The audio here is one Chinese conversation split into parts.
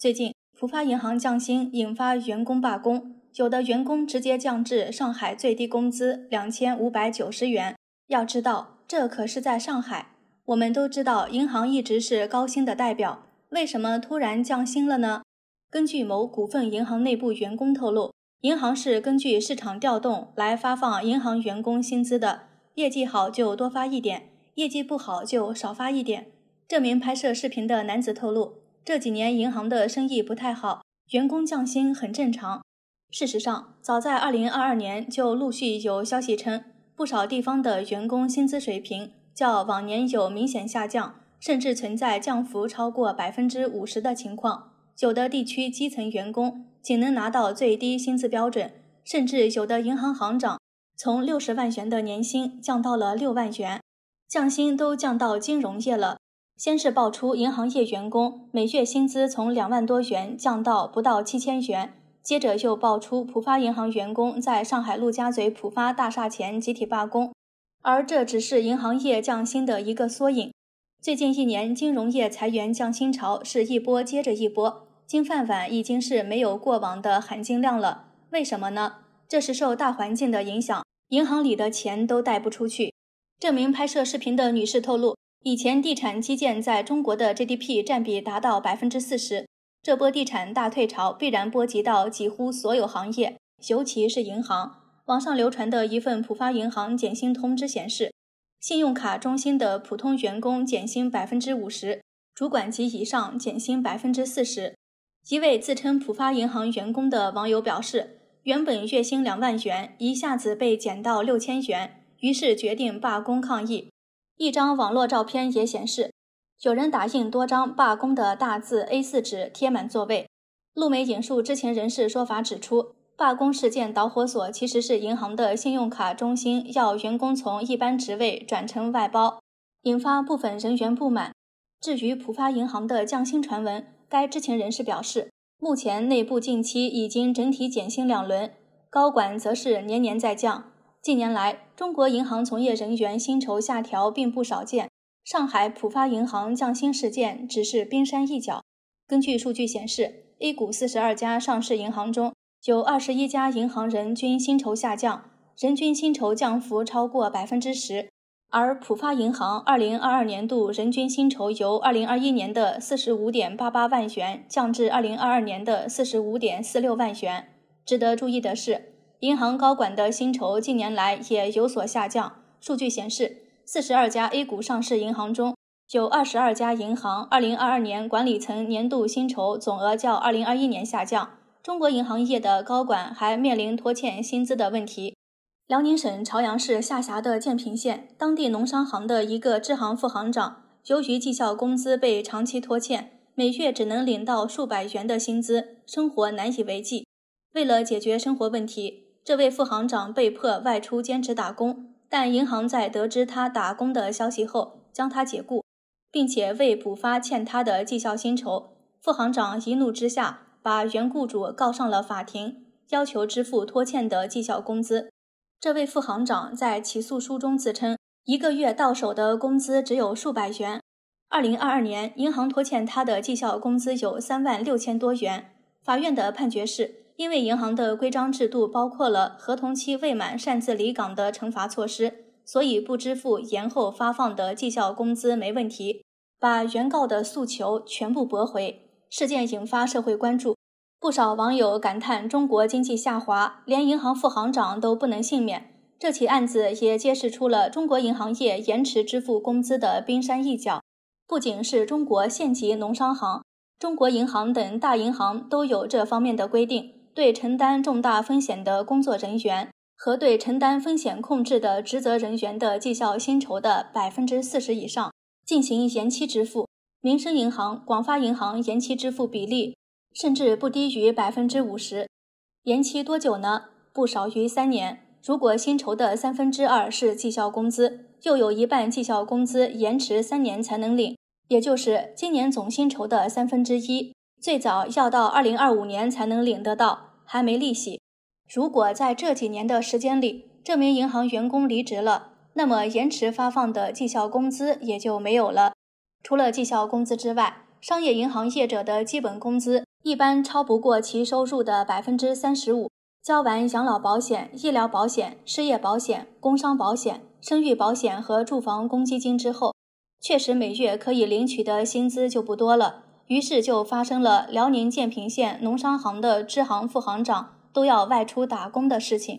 最近，浦发银行降薪引发员工罢工，有的员工直接降至上海最低工资两千五百九十元。要知道，这可是在上海。我们都知道，银行一直是高薪的代表，为什么突然降薪了呢？根据某股份银行内部员工透露，银行是根据市场调动来发放银行员工薪资的，业绩好就多发一点，业绩不好就少发一点。这名拍摄视频的男子透露。这几年银行的生意不太好，员工降薪很正常。事实上，早在二零二二年就陆续有消息称，不少地方的员工薪资水平较往年有明显下降，甚至存在降幅超过百分之五十的情况。有的地区基层员工仅能拿到最低薪资标准，甚至有的银行行长从六十万元的年薪降到了六万元，降薪都降到金融业了。先是爆出银行业员工每月薪资从两万多元降到不到七千元，接着又爆出浦发银行员工在上海陆家嘴浦发大厦前集体罢工，而这只是银行业降薪的一个缩影。最近一年，金融业裁员降薪潮是一波接着一波，金饭碗已经是没有过往的含金量了。为什么呢？这是受大环境的影响，银行里的钱都贷不出去。这名拍摄视频的女士透露。以前，地产基建在中国的 GDP 占比达到百分之四十。这波地产大退潮必然波及到几乎所有行业，尤其是银行。网上流传的一份浦发银行减薪通知显示，信用卡中心的普通员工减薪百分之五十，主管及以上减薪百分之四十。一位自称浦发银行员工的网友表示，原本月薪两万元，一下子被减到六千元，于是决定罢工抗议。一张网络照片也显示，有人打印多张“罢工”的大字 A4 纸贴满座位。陆美引述知情人士说法指出，罢工事件导火索其实是银行的信用卡中心要员工从一般职位转成外包，引发部分人员不满。至于浦发银行的降薪传闻，该知情人士表示，目前内部近期已经整体减薪两轮，高管则是年年在降。近年来，中国银行从业人员薪酬下调并不少见。上海浦发银行降薪事件只是冰山一角。根据数据显示，A 股四十二家上市银行中，有二十一家银行人均薪酬下降，人均薪酬降幅超过百分之十。而浦发银行二零二二年度人均薪酬由二零二一年的四十五点八八万元降至二零二二年的四十五点四六万元。值得注意的是。银行高管的薪酬近年来也有所下降。数据显示，四十二家 A 股上市银行中，有二十二家银行二零二二年管理层年度薪酬总额较二零二一年下降。中国银行业的高管还面临拖欠薪资的问题。辽宁省朝阳市下辖的建平县当地农商行的一个支行副行长，由于绩效工资被长期拖欠，每月只能领到数百元的薪资，生活难以为继。为了解决生活问题，这位副行长被迫外出兼职打工，但银行在得知他打工的消息后将他解雇，并且未补发欠他的绩效薪酬。副行长一怒之下把原雇主告上了法庭，要求支付拖欠的绩效工资。这位副行长在起诉书中自称，一个月到手的工资只有数百元。二零二二年，银行拖欠他的绩效工资有三万六千多元。法院的判决是。因为银行的规章制度包括了合同期未满擅自离岗的惩罚措施，所以不支付延后发放的绩效工资没问题。把原告的诉求全部驳回。事件引发社会关注，不少网友感叹中国经济下滑，连银行副行长都不能幸免。这起案子也揭示出了中国银行业延迟支付工资的冰山一角。不仅是中国县级农商行、中国银行等大银行都有这方面的规定。对承担重大风险的工作人员和对承担风险控制的职责人员的绩效薪酬的百分之四十以上进行延期支付，民生银行、广发银行延期支付比例甚至不低于百分之五十。延期多久呢？不少于三年。如果薪酬的三分之二是绩效工资，又有一半绩效工资延迟三年才能领，也就是今年总薪酬的三分之一。最早要到二零二五年才能领得到，还没利息。如果在这几年的时间里，这名银行员工离职了，那么延迟发放的绩效工资也就没有了。除了绩效工资之外，商业银行业者的基本工资一般超不过其收入的百分之三十五。交完养老保险、医疗保险、失业保险、工伤保险、生育保险和住房公积金之后，确实每月可以领取的薪资就不多了。于是就发生了辽宁建平县农商行的支行副行长都要外出打工的事情。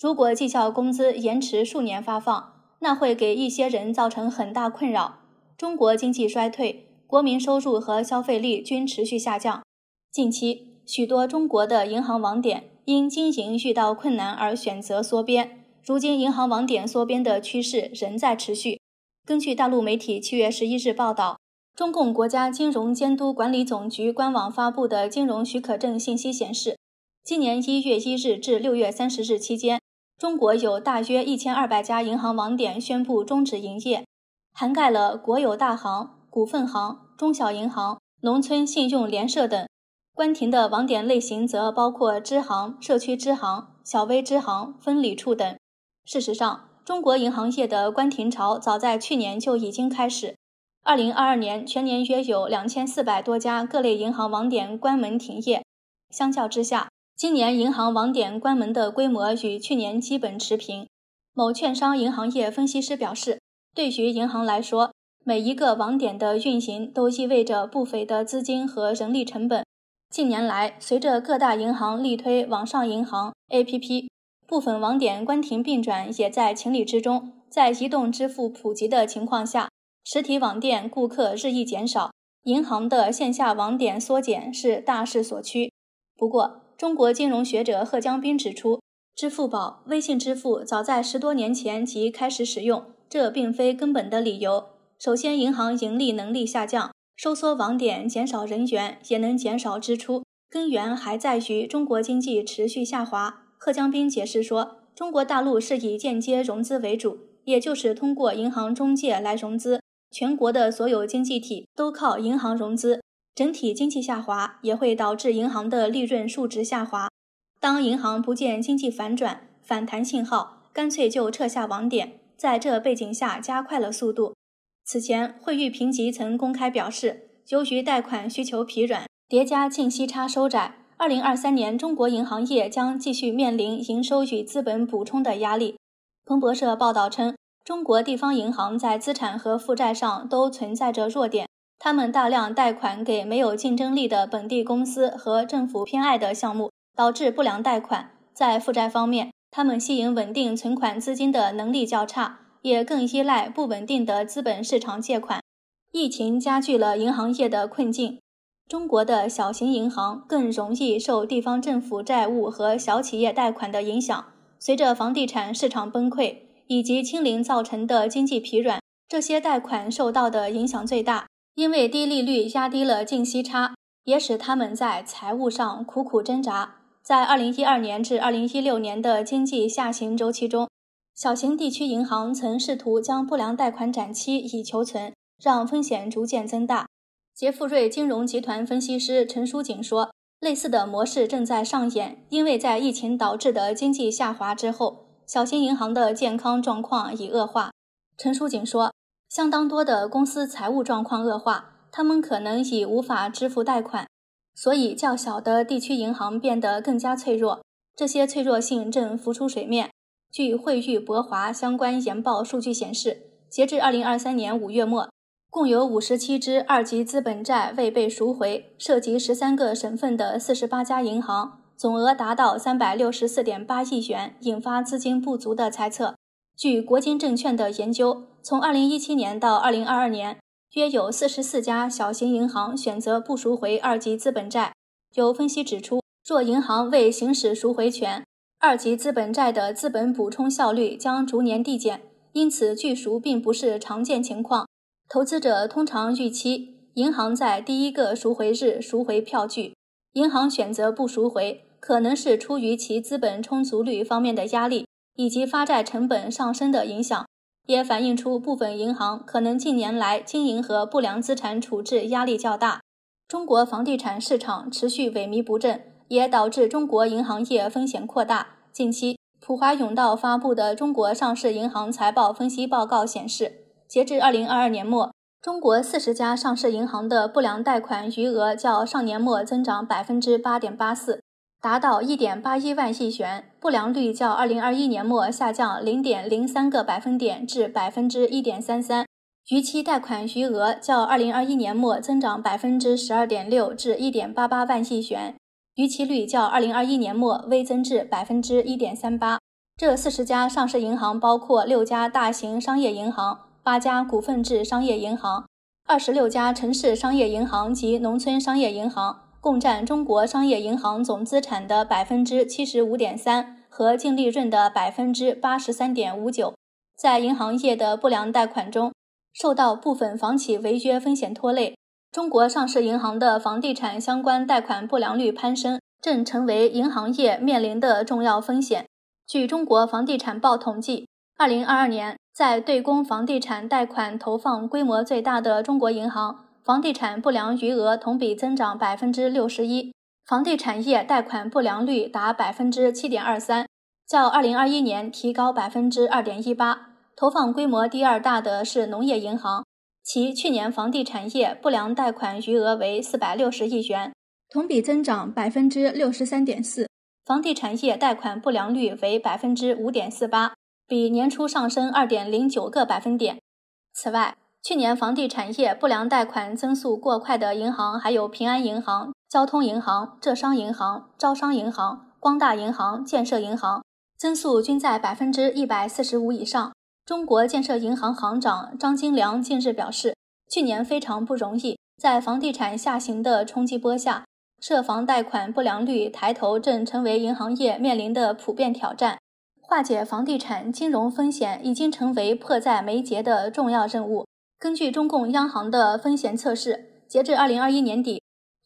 如果绩效工资延迟数年发放，那会给一些人造成很大困扰。中国经济衰退，国民收入和消费力均持续下降。近期，许多中国的银行网点因经营遇到困难而选择缩编。如今，银行网点缩编的趋势仍在持续。根据大陆媒体七月十一日报道。中共国家金融监督管理总局官网发布的金融许可证信息显示，今年一月一日至六月三十日期间，中国有大约一千二百家银行网点宣布终止营业，涵盖了国有大行、股份行、中小银行、农村信用联社等。关停的网点类型则包括支行、社区支行、小微支行、分理处等。事实上，中国银行业的关停潮早在去年就已经开始。二零二二年全年约有两千四百多家各类银行网点关门停业。相较之下，今年银行网点关门的规模与去年基本持平。某券商银行业分析师表示，对于银行来说，每一个网点的运行都意味着不菲的资金和人力成本。近年来，随着各大银行力推网上银行 APP，部分网点关停并转也在情理之中。在移动支付普及的情况下，实体网店顾客日益减少，银行的线下网点缩减是大势所趋。不过，中国金融学者贺江斌指出，支付宝、微信支付早在十多年前即开始使用，这并非根本的理由。首先，银行盈利能力下降，收缩网点、减少人员也能减少支出。根源还在于中国经济持续下滑。贺江斌解释说，中国大陆是以间接融资为主，也就是通过银行中介来融资。全国的所有经济体都靠银行融资，整体经济下滑也会导致银行的利润数值下滑。当银行不见经济反转反弹信号，干脆就撤下网点。在这背景下，加快了速度。此前，惠誉评级曾公开表示，由于贷款需求疲软，叠加净息差收窄，2023年中国银行业将继续面临营收与资本补充的压力。彭博社报道称。中国地方银行在资产和负债上都存在着弱点。他们大量贷款给没有竞争力的本地公司和政府偏爱的项目，导致不良贷款。在负债方面，他们吸引稳定存款资金的能力较差，也更依赖不稳定的资本市场借款。疫情加剧了银行业的困境。中国的小型银行更容易受地方政府债务和小企业贷款的影响。随着房地产市场崩溃。以及清零造成的经济疲软，这些贷款受到的影响最大，因为低利率压低了净息差，也使他们在财务上苦苦挣扎。在二零一二年至二零一六年的经济下行周期中，小型地区银行曾试图将不良贷款展期以求存，让风险逐渐增大。杰富瑞金融集团分析师陈书锦说：“类似的模式正在上演，因为在疫情导致的经济下滑之后。”小型银行的健康状况已恶化。陈淑锦说：“相当多的公司财务状况恶化，他们可能已无法支付贷款，所以较小的地区银行变得更加脆弱。这些脆弱性正浮出水面。”据惠誉博华相关研报数据显示，截至二零二三年五月末，共有五十七只二级资本债未被赎回，涉及十三个省份的四十八家银行。总额达到三百六十四点八亿元，引发资金不足的猜测。据国金证券的研究，从二零一七年到二零二二年，约有四十四家小型银行选择不赎回二级资本债。有分析指出，若银行未行使赎回权，二级资本债的资本补充效率将逐年递减，因此拒赎并不是常见情况。投资者通常预期银行在第一个赎回日赎回票据，银行选择不赎回。可能是出于其资本充足率方面的压力，以及发债成本上升的影响，也反映出部分银行可能近年来经营和不良资产处置压力较大。中国房地产市场持续萎靡不振，也导致中国银行业风险扩大。近期，普华永道发布的中国上市银行财报分析报告显示，截至二零二二年末，中国四十家上市银行的不良贷款余额较上年末增长百分之八点八四。达到1.81万亿元，不良率较2021年末下降0.03个百分点至1.33%，逾期贷款余额较2021年末增长12.6%至1.88万亿元，逾期率较2021年末微增至1.38%。这四十家上市银行包括六家大型商业银行、八家股份制商业银行、二十六家城市商业银行及农村商业银行。共占中国商业银行总资产的百分之七十五点三和净利润的百分之八十三点五九，在银行业的不良贷款中，受到部分房企违约风险拖累。中国上市银行的房地产相关贷款不良率攀升，正成为银行业面临的重要风险。据中国房地产报统计，二零二二年在对公房地产贷款投放规模最大的中国银行。房地产不良余额同比增长百分之六十一，房地产业贷款不良率达百分之七点二三，较二零二一年提高百分之二点一八。投放规模第二大的是农业银行，其去年房地产业不良贷款余额为四百六十亿元，同比增长百分之六十三点四，房地产业贷款不良率为百分之五点四八，比年初上升二点零九个百分点。此外，去年，房地产业不良贷款增速过快的银行还有平安银行、交通银行、浙商银行、招商银行、光大银行、建设银行，增速均在百分之一百四十五以上。中国建设银行行长张金良近日表示，去年非常不容易，在房地产下行的冲击波下，涉房贷款不良率抬头正成为银行业面临的普遍挑战，化解房地产金融风险已经成为迫在眉睫的重要任务。根据中共央行的风险测试，截至二零二一年底，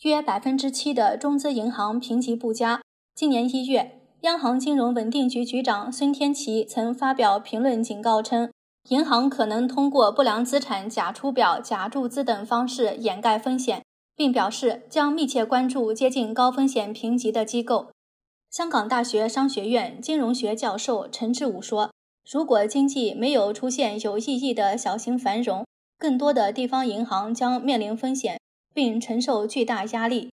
约百分之七的中资银行评级不佳。今年一月，央行金融稳定局局长孙天琦曾发表评论警告称，银行可能通过不良资产假出表、假注资等方式掩盖风险，并表示将密切关注接近高风险评级的机构。香港大学商学院金融学教授陈志武说：“如果经济没有出现有意义的小型繁荣，”更多的地方银行将面临风险，并承受巨大压力。